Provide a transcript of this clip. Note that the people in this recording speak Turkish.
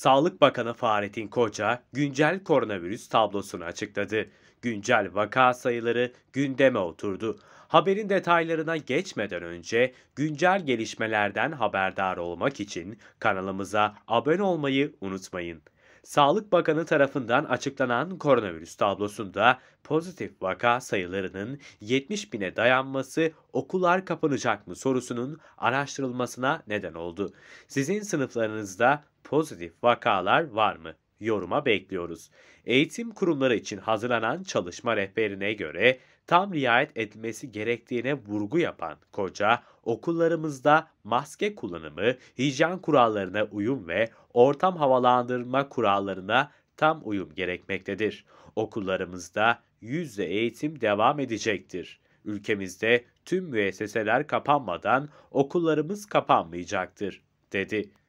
Sağlık Bakanı Fahrettin Koca güncel koronavirüs tablosunu açıkladı. Güncel vaka sayıları gündeme oturdu. Haberin detaylarına geçmeden önce güncel gelişmelerden haberdar olmak için kanalımıza abone olmayı unutmayın. Sağlık Bakanı tarafından açıklanan koronavirüs tablosunda pozitif vaka sayılarının 70 bine dayanması okullar kapanacak mı sorusunun araştırılmasına neden oldu. Sizin sınıflarınızda pozitif vakalar var mı? yoruma bekliyoruz. Eğitim kurumları için hazırlanan çalışma rehberine göre tam riayet edilmesi gerektiğine vurgu yapan koca, okullarımızda maske kullanımı, hijyen kurallarına uyum ve ortam havalandırma kurallarına tam uyum gerekmektedir. Okullarımızda yüzde eğitim devam edecektir. Ülkemizde tüm müesseseler kapanmadan okullarımız kapanmayacaktır, dedi.